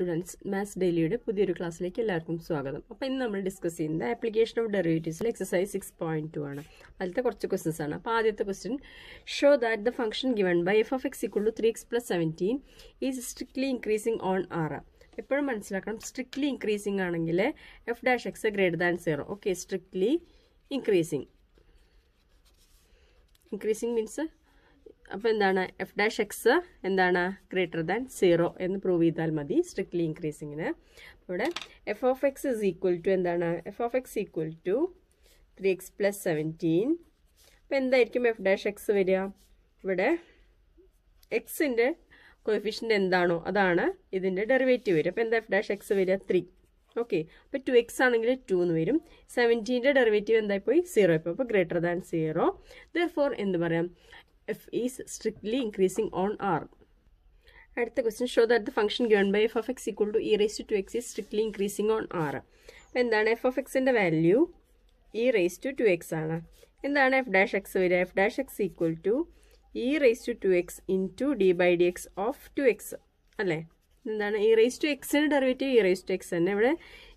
Students maths ഡെയിലിയുടെ പുതിയൊരു ക്ലാസ്സിലേക്ക് എല്ലാവർക്കും സ്വാഗതം അപ്പോൾ ഇന്ന് നമ്മൾ ഡിസ്കസ് ചെയ്യുന്നത് ആപ്ലിക്കേഷൻ ഓഫ് ഡെറിവേറ്റീവ്സിൽ എക്സസൈസ് സിക്സ് പോയിന്റ് ടു ആണ് അതിലത്തെ കുറച്ച് ക്വസ്റ്റൻസ് ആണ് അപ്പോൾ ആദ്യത്തെ question show that the function given by f of x equal to three x plus seventeen is strictly increasing on R എപ്പോഴും മനസ്സിലാക്കണം സ്ട്രിക്ട്ലി ഇൻക്രീസിംഗ് ആണെങ്കിൽ f dash x greater than zero okay strictly increasing increasing means അപ്പോൾ എന്താണ് f dash x എന്താണ് greater than zero എന്ന് prove ചെയ്താൽ മതി strictly ഇൻക്രീസിങ്ങിന് ഇവിടെ f of x is equal to എന്താണ് f of x equal to three x plus seventeen അപ്പോൾ എന്തായിരിക്കും എഫ് ഡാഷ് എക്സ് വരിക ഇവിടെ എക്സിൻ്റെ കോഫിഷ്യൻ്റ് എന്താണോ അതാണ് ഇതിൻ്റെ ഡെറിവേറ്റീവ് വരും അപ്പോൾ എന്താ എഫ് ഡാഷ് എക്സ് വരിക ത്രീ ഓക്കെ അപ്പോൾ ടു എക്സ് ആണെങ്കിൽ ടു എന്ന് വരും സെവൻറ്റീൻ്റെ ഡെറിവേറ്റീവ് എന്തായിപ്പോയി സീറോ ഇപ്പോൾ അപ്പോൾ greater than zero therefore എന്ത് പറയാം f is strictly increasing on R അടുത്ത question show that the function given by f of x equal to e raise to x is strictly increasing on R അപ്പോൾ എന്താണ് f of എക്സിൻ്റെ value e raise to two x ആണ് എന്താണ് f dash x വരിക f dash x equal to e raise to two x into d by d x of two x അല്ലേ എന്താണ് e raise to എക്സിന് derivative e raise to x തന്നെ ഇവിടെ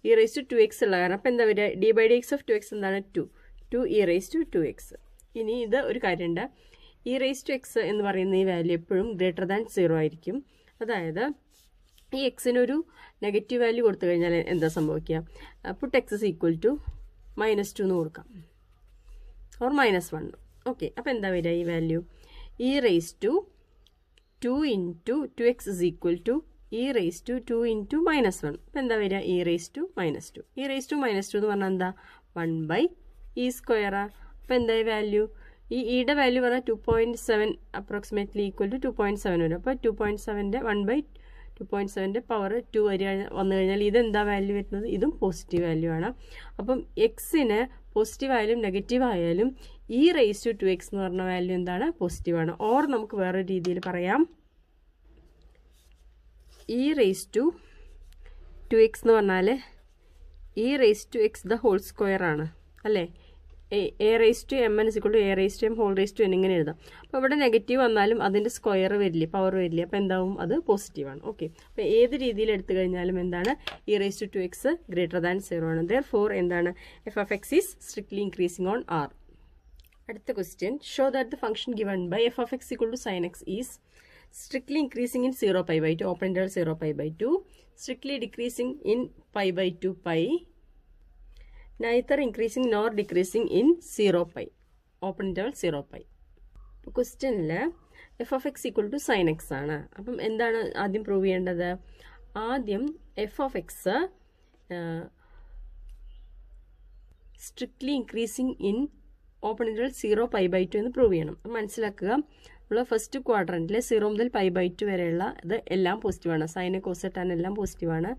e raise to two x ഉള്ള കാരണം അപ്പം എന്താ വരിക d by d x of two x എന്താണ് two two e raise to two x ഇനി ഇത് ഒരു കാര്യമുണ്ട് ഈ റേസ് ടു എക്സ് എന്ന് പറയുന്ന ഈ വാല്യൂ എപ്പോഴും ഗ്രേറ്റർ ദാൻ സീറോ ആയിരിക്കും അതായത് ഈ എക്സിനൊരു നെഗറ്റീവ് വാല്യൂ കൊടുത്തു കഴിഞ്ഞാൽ എന്താ സംഭവിക്കുക put x is equal to minus two എന്ന് കൊടുക്കാം ഓർ മൈനസ് വൺ ഓക്കെ അപ്പോൾ എന്താ വരിക ഈ value e raise to two into two x is equal to e raise to two into minus one അപ്പം എന്താ വരിക e raise to minus two e raise to minus two എന്ന് പറഞ്ഞാൽ എന്താ വൺ ബൈ ഇ സ്ക്വയറാണ് അപ്പോൾ എന്താ ഈ value ഈ ഇയുടെ വാല്യൂ പറഞ്ഞാൽ two point seven approximately equal to two point seven വരും അപ്പോൾ ടു പോയിൻറ്റ് സെവൻ്റെ വൺ ബൈ ടു പോയിൻറ്റ് സെവൻ്റെ പവർ ടു വരിക വന്നു കഴിഞ്ഞാൽ ഇതെന്താ വാല്യൂ വരുന്നത് ഇതും പോസിറ്റീവ് വാല്യൂ ആണ് അപ്പം എക്സിന് പോസിറ്റീവ് ആയാലും നെഗറ്റീവ് ആയാലും ഈ റേസ് ടു ടു എക്സ് എന്ന് പറഞ്ഞ വാല്യൂ എന്താണ് പോസിറ്റീവ് ആണ് ഓർ നമുക്ക് വേറൊരു രീതിയിൽ പറയാം ഈ റേസ് ടു ടു എക്സ് എന്ന് പറഞ്ഞാൽ e raise to x the whole square ആണ് അല്ലേ a a raise to m n is equal to a raise to m whole raise to n ഇങ്ങനെ എഴുതാം അപ്പോൾ ഇവിടെ നെഗറ്റീവ് വന്നാലും അതിൻ്റെ സ്ക്വയർ വരില്ലേ പവർ വരില്ല അപ്പോൾ എന്താവും അത് പോസിറ്റീവാണ് ഓക്കെ അപ്പോൾ ഏത് രീതിയിൽ എടുത്തു കഴിഞ്ഞാലും എന്താണ് e raise to two x greater than zero ആണ് ദർ ഫോർ എന്താണ് f f x is strictly increasing on R അടുത്ത question show that the function given by f f x equal to sine x is strictly increasing in zero pi by two open interval zero pi by two strictly decreasing in pi by two pi neither increasing nor decreasing in 0 pi. Open interval zero pi അപ്പോൾ ക്വസ്റ്റ്യനിൽ f of x equal to sine x ആണ് അപ്പം എന്താണ് ആദ്യം prove ചെയ്യേണ്ടത് ആദ്യം f of x strictly increasing in open interval zero pi by two എന്ന് prove ചെയ്യണം മനസ്സിലാക്കുക നമ്മൾ ഫസ്റ്റ് ക്വാഡ്രൻറ്റിൽ സീറോ മുതൽ പൈ ബൈ ടു വരെയുള്ള ഇത് എല്ലാം പോസിറ്റീവാണ് സൈന് കോസെട്ടാൻ എല്ലാം പോസിറ്റീവാണ്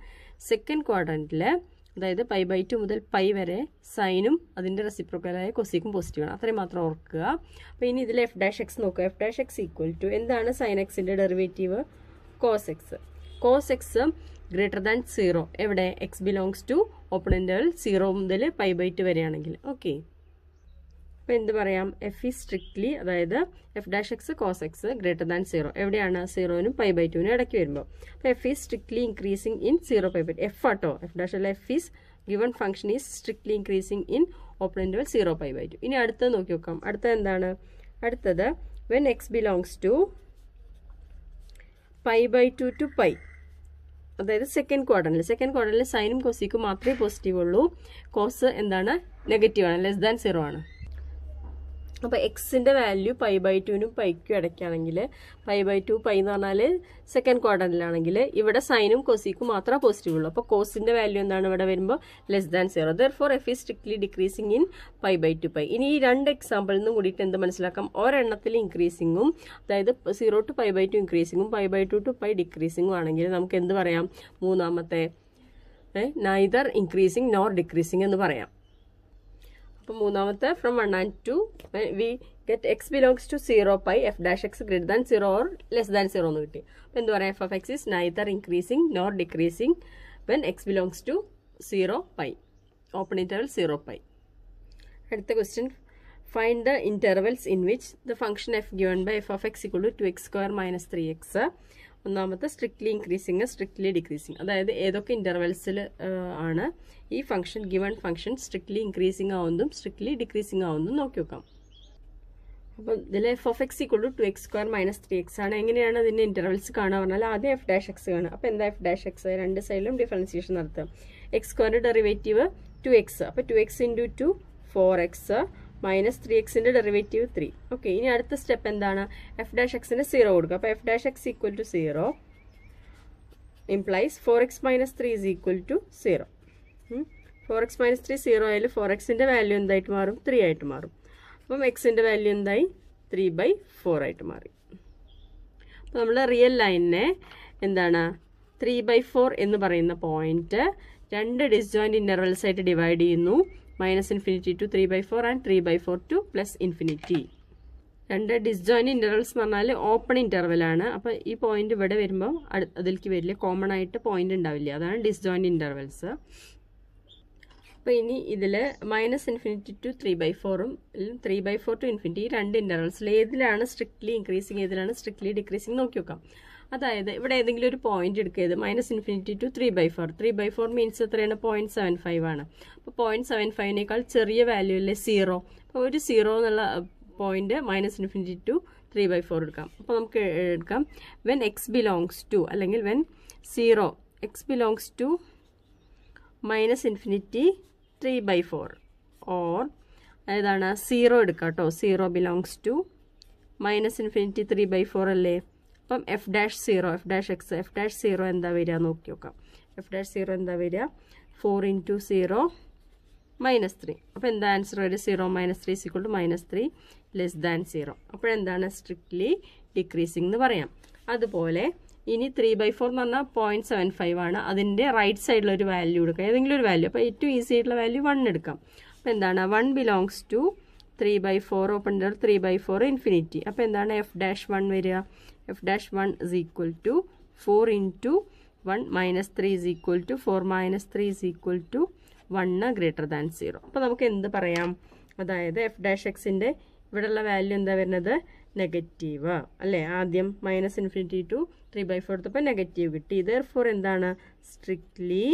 സെക്കൻഡ് ക്വാഡ്രൻറ്റിൽ അതായത് പൈ ബൈ ടു മുതൽ പൈ വരെ സൈനും അതിൻ്റെ റെസിപ്രോക്കലായ കൊസിക്കും പോസിറ്റീവാണ് അത്രയും മാത്രം ഓർക്കുക അപ്പോൾ ഇനി ഇതിൽ എഫ് ഡാഷ് എക്സ് നോക്കുക f dash x equal to എന്താണ് സൈൻ എക്സിൻ്റെ derivative cos x cos x greater than zero എവിടെ എക്സ് ബിലോങ്സ് ടു ഓപ്പണിൻ്റെ സീറോ മുതൽ പൈ ബൈ ടു വരെയാണെങ്കിൽ ഓക്കെ അപ്പോൾ എന്ത് പറയാം എഫ് ഈ സ്ട്രിക്ട്ലി അതായത് f dash x cos x greater than zero എവിടെയാണ് സീറോനും പൈ ബൈ ടുവിനും ഇടയ്ക്ക് വരുമ്പോൾ അപ്പോൾ f is strictly increasing in zero pi by f ആട്ടോ എഫ് ഡാഷ് അല്ല f is given function is strictly increasing in ഓപ്പണൻറ്റുകൾ സീറോ പൈ ബൈ ടു ഇനി അടുത്തത് നോക്കി നോക്കാം അടുത്തത് എന്താണ് അടുത്തത് when x belongs to pi by two two pi അതായത് സെക്കൻഡ് ക്വാർട്ടറിൽ സെക്കൻഡ് ക്വാർട്ടറിൽ സൈനും കോസിക്കും മാത്രമേ പോസിറ്റീവ് ഉള്ളൂ കോസ് എന്താണ് നെഗറ്റീവ് ആണ് ലെസ് ദാൻ സീറോ ആണ് അപ്പോൾ എക്സിൻ്റെ വാല്യൂ പൈ ബൈ ടുവിനും പൈക്കും ഇടയ്ക്കാണെങ്കിൽ പൈ ബൈ ടു പൈ എന്ന് പറഞ്ഞാൽ സെക്കൻഡ് ക്വാർട്ടറിലാണെങ്കിൽ ഇവിടെ സൈനും കൊസിക്കും മാത്രമേ പോസിറ്റീവ് ഉള്ളൂ അപ്പോൾ കോസിൻ്റെ വാല്യൂ എന്താണ് ഇവിടെ വരുമ്പോൾ less than zero therefore f is strictly decreasing in pi by two pi ഇനി ഈ രണ്ട് എക്സാമ്പിളിൽ നിന്ന് കൂടിയിട്ട് എന്ത് മനസ്സിലാക്കാം ഒരെണ്ണത്തിൽ ഇൻക്രീസിങ്ങും അതായത് zero to pi by two ഇൻക്രീസിങ്ങും pi by two two pi ഡിക്രീസിങ്ങും ആണെങ്കിൽ നമുക്ക് എന്ത് പറയാം മൂന്നാമത്തെ നൈതർ ഇൻക്രീസിങ് നോർ ഡിക്രീസിങ് എന്ന് പറയാം അപ്പോൾ മൂന്നാമത്തെ from one and two we get x belongs to zero pi f dash x greater than zero or less than zero എന്ന് കിട്ടി അപ്പോൾ എന്താ പറയുക f f x is neither increasing nor decreasing when x belongs to zero pi open interval zero pi അടുത്ത question find the intervals in which the function f given by f of x equal to x square minus three X ഒന്നാമത്തെ strictly increasing strictly decreasing അതായത് ഏതൊക്കെ ഇൻ്റർവെൽസിൽ ആണ് ഈ function given function strictly increasing ആവുന്നതും strictly decreasing ആവുന്നതും നോക്കി വെക്കാം അപ്പം ഇതിൽ f of x equal to two x square minus three x ആണ് എങ്ങനെയാണ് അതിൻ്റെ ഇൻ്റർവെൽസ് കാണുക പറഞ്ഞാൽ ആദ്യം എഫ് ഡാഷ് എക്സ് കാണുക അപ്പോൾ എന്താ എഫ് ഡാഷ് എക്സ് രണ്ട് സൈഡിലും ഡിഫറൻസിയേഷൻ നടത്തുക x square derivative two x അപ്പോൾ two x into two four x minus three എക്സിന്റെ ഡെറിവേറ്റീവ് ത്രീ ഓക്കെ ഇനി അടുത്ത സ്റ്റെപ്പ് എന്താണ് എഫ് ഡാഷ് എക്സിന് സീറോ കൊടുക്കുക അപ്പൊ f dash x equal to zero implies four x minus three is equal to zero four x minus three zero ആയാലും four എക്സിന്റെ value എന്തായിട്ട് മാറും ത്രീ ആയിട്ട് മാറും അപ്പം എക്സിന്റെ വാല്യൂ എന്തായി ത്രീ ബൈ ഫോർ ആയിട്ട് മാറി അപ്പോൾ നമ്മൾ റിയൽ ലൈനിനെ എന്താണ് ത്രീ ബൈ ഫോർ എന്ന് പറയുന്ന പോയിന്റ് രണ്ട് ഡിസ്ജോയിന്റ് ഇന്റർവെൽസ് ആയിട്ട് ഡിവൈഡ് ചെയ്യുന്നു minus infinity to three by four and three by four to plus infinity രണ്ട് ഡിസ്ജോയിൻ്റ് ഇൻ്റർവൽസ് എന്ന് പറഞ്ഞാൽ ഓപ്പൺ ഇൻ്റർവലാണ് അപ്പോൾ ഈ പോയിൻ്റ് ഇവിടെ വരുമ്പോൾ അതിലേക്ക് വരില്ല കോമൺ ആയിട്ട് പോയിന്റ് ഉണ്ടാവില്ല അതാണ് ഡിസ്ജോയിൻ്റ് ഇൻ്റർവൽസ് അപ്പോൾ ഇനി ഇതിൽ minus infinity to three by ഫോറും three by four to infinity രണ്ട് ഇൻ്റർവൽസിൽ ഏതിലാണ് സ്ട്രിക്ട്ലി ഇൻക്രീസിങ് ഏതിലാണ് സ്ട്രിക്ട്ലി ഡിക്രീസിങ് നോക്കി നോക്കാം അതായത് ഇവിടെ ഏതെങ്കിലും ഒരു പോയിന്റ് എടുക്കരുത് minus infinity to three by four three by four means എത്രയാണ് പോയിന്റ് സെവൻ ഫൈവ് ആണ് അപ്പോൾ പോയിന്റ് സെവൻ ഫൈവിനേക്കാൾ ചെറിയ വാല്യൂ അല്ലേ സീറോ അപ്പോൾ ഒരു സീറോ എന്നുള്ള point minus infinity to three by four എടുക്കാം അപ്പോൾ നമുക്ക് എടുക്കാം വെൻ എക്സ് ബിലോങ്സ് ടു അല്ലെങ്കിൽ when zero x belongs to minus infinity three by four or ഏതാണ് സീറോ എടുക്കാം കേട്ടോ zero belongs to minus infinity three by four അല്ലേ അപ്പം f dash zero f dash x f dash zero എന്താ വരിക നോക്കി നോക്കാം എഫ് ഡാഷ് സീറോ എന്താ വരിക four into zero minus three അപ്പോൾ എന്താ ആൻസർ വരിക zero minus three equal to minus three less than zero അപ്പോഴെന്താണ് സ്ട്രിക്ട്ലി ഡിക്രീസിംഗ് എന്ന് പറയാം അതുപോലെ ഇനി ത്രീ ബൈ ഫോർ എന്ന് പറഞ്ഞാൽ പോയിൻറ്റ് സെവൻ ഫൈവ് ആണ് അതിൻ്റെ റൈറ്റ് സൈഡിലൊരു വാല്യൂ എടുക്കാം ഏതെങ്കിലും ഒരു വാല്യൂ അപ്പോൾ ഏറ്റവും ഈസി ആയിട്ടുള്ള വാല്യൂ വൺ എടുക്കാം അപ്പോൾ എന്താണ് one belongs to three by four open ഡോർ ത്രീ ബൈ ഫോർ ഇൻഫിനിറ്റി അപ്പോൾ എന്താണ് എഫ് ഡാഷ് വൺ വരിക f dash one is equal to four into one minus three is equal to four minus three is equal to one greater than zero അപ്പോൾ നമുക്ക് എന്ത് പറയാം അതായത് f dash എക്സിൻ്റെ ഇവിടെയുള്ള വാല്യൂ എന്താ വരുന്നത് നെഗറ്റീവ് അല്ലേ ആദ്യം minus infinity to three by four ഫോർത്തപ്പോൾ നെഗറ്റീവ് കിട്ടി ഇതർ ഫോർ എന്താണ് സ്ട്രിക്ട്ലി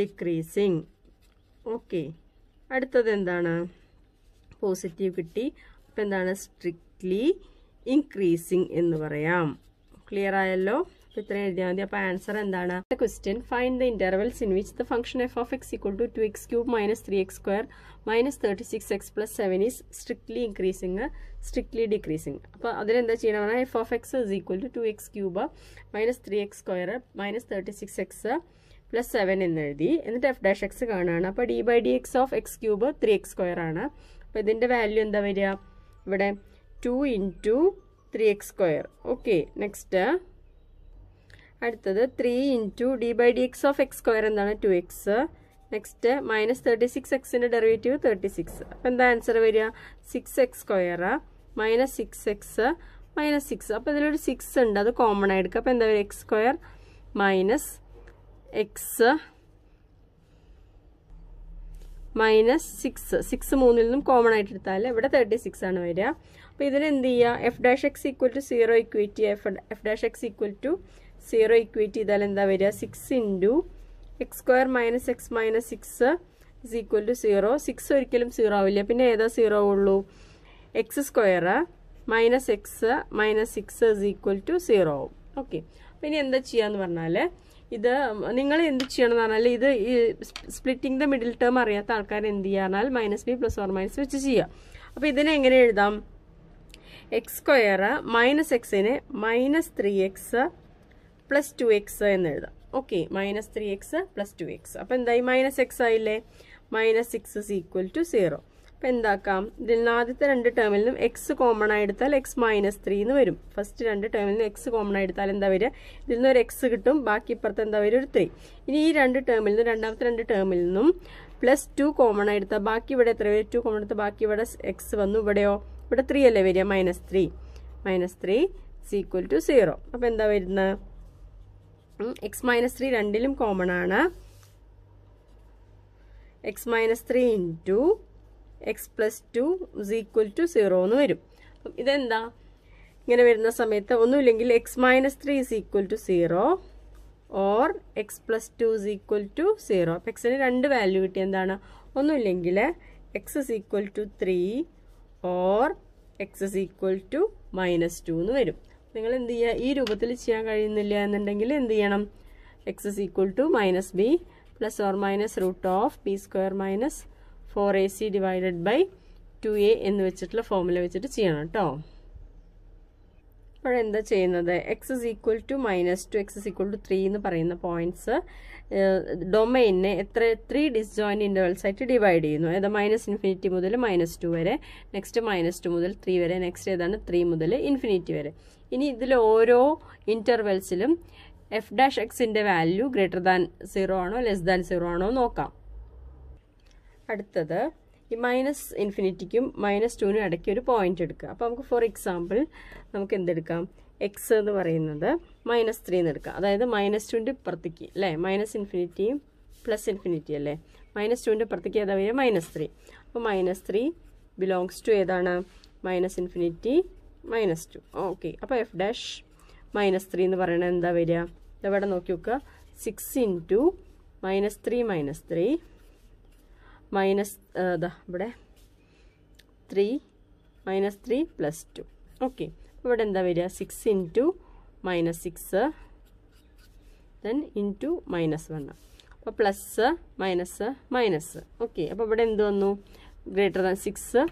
ഡിക്രീസിങ് ഓക്കെ അടുത്തത് എന്താണ് പോസിറ്റീവ് കിട്ടി അപ്പോൾ എന്താണ് സ്ട്രിക്ട്ലി ഇൻക്രീസിങ് എന്ന് പറയാം ക്ലിയർ ആയല്ലോ അപ്പോൾ ഇത്രയും എഴുതിയാൽ മതി അപ്പോൾ ആൻസർ എന്താണ് question find the intervals in which the function f of x equal to two x cube minus three x square minus thirty six x plus seven is strictly increasing strictly decreasing അപ്പോൾ അതിലെന്താ ചെയ്യണം പറഞ്ഞാൽ f of x is equal to two x cube minus three x square minus thirty six x plus seven എന്ന് എഴുതി എന്നിട്ട് f dash x കാണുകയാണ് അപ്പോൾ d by d x of x cube three x square ആണ് അപ്പോൾ ഇതിൻ്റെ value എന്താ വരിക ഇവിടെ two into three x square okay next അടുത്തത് three into d by d x of x square എന്താണ് two x next minus thirty six എക്സിൻ്റെ derivative thirty six അപ്പം എന്താ ആൻസർ വരിക six x square minus six x minus six അപ്പോൾ ഇതിലൊരു six ഉണ്ട് അത് കോമൺ ആയി എടുക്കുക അപ്പോൾ എന്താ വരിക x square minus x minus six six മൂന്നിൽ നിന്നും കോമൺ ആയിട്ട് എടുത്താൽ ഇവിടെ തേർട്ടി സിക്സ് ആണ് വരിക അപ്പോൾ ഇതിന് എന്ത് ചെയ്യുക f dash x equal to zero equate f f dash x equal to zero equate ചെയ്താൽ എന്താ വരിക six into x square minus x minus six is equal to zero six ഒരിക്കലും സീറോ ആവില്ല പിന്നെ ഏതാ സീറോ ഉള്ളൂ x square minus x minus six is equal to zero ആവും okay അപ്പം ഇനി എന്താ എന്ന് പറഞ്ഞാൽ ഇത് നിങ്ങൾ എന്ത് ചെയ്യണം എന്ന് പറഞ്ഞാൽ ഇത് സ്പ്ലിറ്റിംഗ് ദ മിഡിൽ ടേം അറിയാത്ത ആൾക്കാർ എന്ത് ചെയ്യാന്നാൽ minus b plus or minus വെച്ച് ചെയ്യുക അപ്പോൾ ഇതിനെ എങ്ങനെ എഴുതാം എക്സ് സ്ക്വയർ മൈനസ് എക്സിനെ minus three x plus two x എന്ന് എഴുതാം okay minus three x plus two x അപ്പോൾ എന്തായി മൈനസ് എക്സ് ആയില്ലേ minus six equal to zero അപ്പം എന്താക്കാം ഇതിൽ നിന്ന് ആദ്യത്തെ രണ്ട് ടേമിൽ നിന്നും എക്സ് കോമൺ ആയി എടുത്താൽ എക്സ് മൈനസ് ത്രീ എന്ന് വരും ഫസ്റ്റ് രണ്ട് ടേമിൽ നിന്ന് എക്സ് കോമൺ ആയി എടുത്താൽ എന്താ വരിക ഇതിൽ നിന്ന് ഒരു എക്സ് കിട്ടും ബാക്കി ഇപ്പുറത്ത് എന്താ വരും ഒരു ത്രീ ഇനി ഈ രണ്ട് ടേമിൽ നിന്നും രണ്ടാമത്തെ രണ്ട് ടേമിൽ നിന്നും പ്ലസ് ടു കോമൺ ആയി എടുത്താൽ ബാക്കി ഇവിടെ എത്ര വരും ടു കോമൺ എടുത്താൽ ബാക്കി ഇവിടെ എക്സ് വന്നു ഇവിടെയോ ഇവിടെ ത്രീ അല്ലേ വരിക minus three minus three equal to zero അപ്പോൾ എന്താ വരുന്നത് എക്സ് മൈനസ് ത്രീ രണ്ടിലും കോമൺ ആണ് x minus three into x plus two is equal to zero എന്ന് വരും അപ്പം ഇതെന്താ ഇങ്ങനെ വരുന്ന സമയത്ത് ഒന്നുമില്ലെങ്കിൽ x minus three is equal to zero or x plus two is equal to zero അപ്പം എക്സിന് രണ്ട് വാല്യൂ കിട്ടി എന്താണ് ഒന്നുമില്ലെങ്കിൽ x is equal to three or x is equal to minus two എന്ന് വരും നിങ്ങൾ എന്ത് ചെയ്യുക ഈ രൂപത്തിൽ ചെയ്യാൻ കഴിയുന്നില്ല എന്നുണ്ടെങ്കിൽ എന്ത് ചെയ്യണം x is equal to minus b plus or minus root of b square minus four a c divided by two a എന്ന് വെച്ചിട്ടുള്ള ഫോമുല വെച്ചിട്ട് ചെയ്യണം കേട്ടോ അപ്പോൾ എന്താ ചെയ്യുന്നത് x is equal to minus two x is equal to three എന്ന് പറയുന്ന പോയിന്റ്സ് ഡൊമൈനെ എത്ര ത്രീ ഡിസ്ജോയിൻറ്റ് ഇൻ്റർവൽസ് ആയിട്ട് ഡിവൈഡ് ചെയ്യുന്നു അതായത് മൈനസ് ഇൻഫിനിറ്റി മുതൽ മൈനസ് ടു വരെ നെക്സ്റ്റ് മൈനസ് ടു മുതൽ ത്രീ വരെ നെക്സ്റ്റ് ഏതാണ് ത്രീ മുതൽ ഇൻഫിനിറ്റി വരെ ഇനി ഇതിൽ ഓരോ ഇൻ്റർവെൽസിലും എഫ് ഡാഷ് എക്സിൻ്റെ വാല്യൂ ഗ്രേറ്റർ ദാൻ സീറോ ആണോ ലെസ് ദാൻ സീറോ ആണോ നോക്കാം അടുത്തത് ഈ മൈനസ് ഇൻഫിനിറ്റിക്കും മൈനസ് ടുവിനും ഇടയ്ക്ക് ഒരു പോയിന്റ് എടുക്കുക അപ്പോൾ നമുക്ക് ഫോർ എക്സാമ്പിൾ നമുക്ക് എന്തെടുക്കാം എക്സ് എന്ന് പറയുന്നത് മൈനസ് ത്രീ എന്ന് എടുക്കുക അതായത് മൈനസ് ടുവിൻ്റെ പുറത്തേക്ക് അല്ലേ മൈനസ് ഇൻഫിനിറ്റിയും പ്ലസ് ഇൻഫിനിറ്റി അല്ലേ മൈനസ് ടുവിൻ്റെ പുറത്തേക്ക് ഏതാ വരിക മൈനസ് ത്രീ അപ്പോൾ മൈനസ് ത്രീ ബിലോങ്സ് ടു ഏതാണ് minus infinity minus two okay അപ്പോൾ എഫ് ഡാഷ് മൈനസ് ത്രീ എന്ന് പറയണത് എന്താ വരിക ഇതവിടെ നോക്കി നോക്കുക six into minus three minus three minus ഇതാ ഇവിടെ three minus three plus two okay ഇവിടെ എന്താ വരിക six into minus six then into minus one അപ്പോൾ പ്ലസ് മൈനസ് മൈനസ് ഓക്കെ അപ്പോൾ ഇവിടെ എന്ത് വന്നു greater than six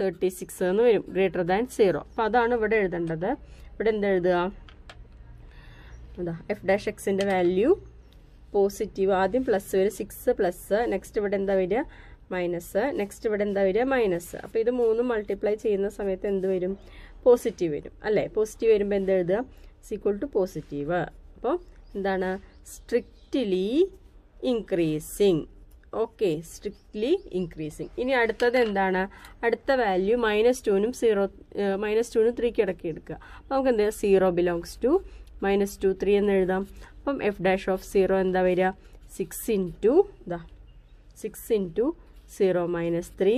thirty six എന്ന് വരും ഗ്രേറ്റർ ദാൻ സീറോ അപ്പോൾ അതാണ് ഇവിടെ എഴുതേണ്ടത് ഇവിടെ എന്താ എഴുതുക അതാ എഫ് ഡാഷ് എക്സിൻ്റെ വാല്യൂ പോസിറ്റീവ് ആദ്യം പ്ലസ് വരും സിക്സ് പ്ലസ് നെക്സ്റ്റ് ഇവിടെ എന്താ വരിക മൈനസ് നെക്സ്റ്റ് ഇവിടെ എന്താ വരിക മൈനസ് അപ്പോൾ ഇത് മൂന്നും മൾട്ടിപ്ലൈ ചെയ്യുന്ന സമയത്ത് എന്ത് വരും പോസിറ്റീവ് വരും അല്ലേ പോസിറ്റീവ് വരുമ്പോൾ എന്ത് എഴുതുക സിക്വൽ ടു പോസിറ്റീവ് അപ്പോൾ എന്താണ് strictly increasing okay strictly increasing ഇനി അടുത്തത് എന്താണ് അടുത്ത വാല്യൂ മൈനസ് ടൂനും സീറോ മൈനസ് ടൂനും ത്രീക്ക് ഇടയ്ക്ക് എടുക്കുക അപ്പോൾ നമുക്ക് എന്ത് zero belongs to minus two three എന്ന് എഴുതാം അപ്പം എഫ് ഡാഷ് ഓഫ് സീറോ എന്താ വരിക സിക്സ് ഇൻറ്റു ഇതാ six into zero minus three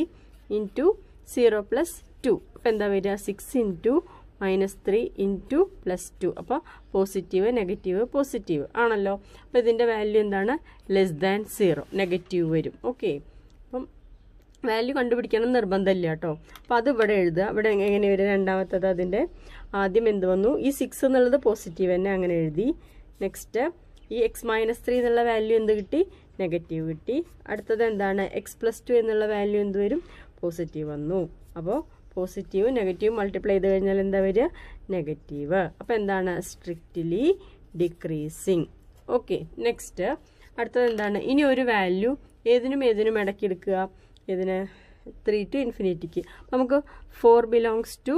into zero plus two അപ്പം എന്താ വരിക six into minus three into plus two അപ്പോൾ പോസിറ്റീവ് നെഗറ്റീവ് പോസിറ്റീവ് ആണല്ലോ അപ്പോൾ ഇതിൻ്റെ വാല്യൂ എന്താണ് ലെസ് ദാൻ സീറോ നെഗറ്റീവ് വരും ഓക്കെ അപ്പം വാല്യൂ കണ്ടുപിടിക്കണം നിർബന്ധമില്ല കേട്ടോ അപ്പോൾ അത് ഇവിടെ എഴുതുക ഇവിടെ എങ്ങനെ വരും രണ്ടാമത്തത് അതിൻ്റെ ആദ്യം എന്ത് വന്നു ഈ സിക്സ് എന്നുള്ളത് പോസിറ്റീവ് തന്നെ അങ്ങനെ എഴുതി നെക്സ്റ്റ് ഈ എക്സ് മൈനസ് ത്രീ എന്നുള്ള വാല്യൂ എന്ത് കിട്ടി നെഗറ്റീവ് കിട്ടി അടുത്തത് എന്താണ് എക്സ് പ്ലസ് ടു എന്നുള്ള വാല്യൂ എന്ത് വരും പോസിറ്റീവ് വന്നു അപ്പോൾ പോസിറ്റീവ് നെഗറ്റീവ് മൾട്ടിപ്ലൈ ചെയ്ത് കഴിഞ്ഞാൽ എന്താ വരിക നെഗറ്റീവ് അപ്പോൾ എന്താണ് സ്ട്രിക്റ്റ്ലി ഡിക്രീസിങ് ഓക്കെ നെക്സ്റ്റ് അടുത്തത് എന്താണ് ഇനി ഒരു വാല്യൂ ഏതിനും ഏതിനും ഇടയ്ക്ക് എടുക്കുക ഇതിന് ത്രീ ടു ഇൻഫിനിറ്റിക്ക് നമുക്ക് four belongs to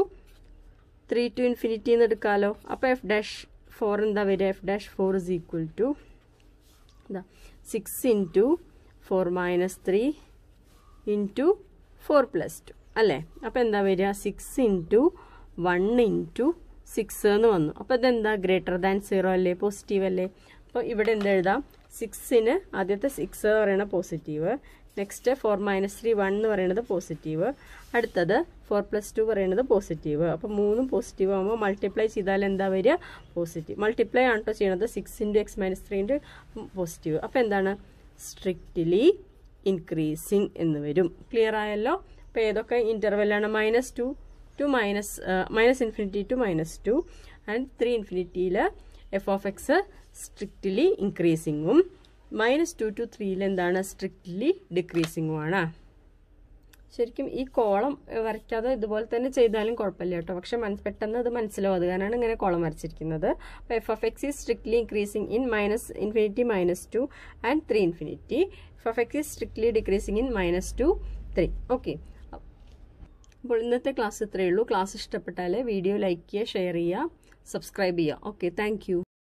three to infinity എന്ന് എടുക്കാമല്ലോ അപ്പോൾ എഫ് ഡാഷ് ഫോർ എന്താ വരിക f dash four is equal to എന്താ six into four minus three into four plus two അല്ലേ അപ്പോൾ എന്താ വരിക six into one into six എന്ന് വന്നു അപ്പോൾ ഇതെന്താ ഗ്രേറ്റർ ദാൻ സീറോ അല്ലേ പോസിറ്റീവ് അല്ലേ അപ്പോൾ ഇവിടെ എന്താ എഴുതാം സിക്സിന് ആദ്യത്തെ സിക്സ് എന്ന് പറയുന്നത് positive next four minus three one എന്ന് പറയുന്നത് പോസിറ്റീവ് അടുത്തത് ഫോർ പ്ലസ് ടു പറയുന്നത് പോസിറ്റീവ് അപ്പോൾ മൂന്നും പോസിറ്റീവ് ആകുമ്പോൾ മൾട്ടിപ്ലൈ ചെയ്താൽ എന്താ വരിക പോസിറ്റീവ് മൾട്ടിപ്ലൈ ആണോ ചെയ്യുന്നത് ചെയ്യണത് six into x minus three into positive അപ്പോൾ എന്താണ് സ്ട്രിക്റ്റ്ലി ഇൻക്രീസിങ് എന്ന് വരും ക്ലിയർ ആയല്ലോ അപ്പോൾ ഏതൊക്കെ ഇൻ്റർവെല്ലാണ് minus two to minus minus infinity to minus two and three ഇൻഫിനിറ്റിയിൽ എഫ് ഓഫ് എക്സ് സ്ട്രിക്റ്റ്ലി ഇൻക്രീസിങ്ങും മൈനസ് ടു ടു ത്രീയിൽ എന്താണ് സ്ട്രിക്ട്ലി ഡിക്രീസിങ്ങുമാണ് ശരിക്കും ഈ കോളം വരയ്ക്കാതെ ഇതുപോലെ തന്നെ ചെയ്താലും കുഴപ്പമില്ല കേട്ടോ പക്ഷെ മനസ്സ് പെട്ടെന്ന് അത് മനസ്സിലാവും അത് കാരണമാണ് ഇങ്ങനെ കോളം വരച്ചിരിക്കുന്നത് അപ്പോൾ f f x is strictly increasing in minus infinity minus two and three infinity f f x is strictly decreasing in minus two three okay അപ്പോൾ ഇന്നത്തെ ക്ലാസ് ഇത്രയേ ഉള്ളൂ ക്ലാസ് ഇഷ്ടപ്പെട്ടാൽ വീഡിയോ ലൈക്ക് ചെയ്യുക ഷെയർ ചെയ്യുക subscribe ചെയ്യുക okay thank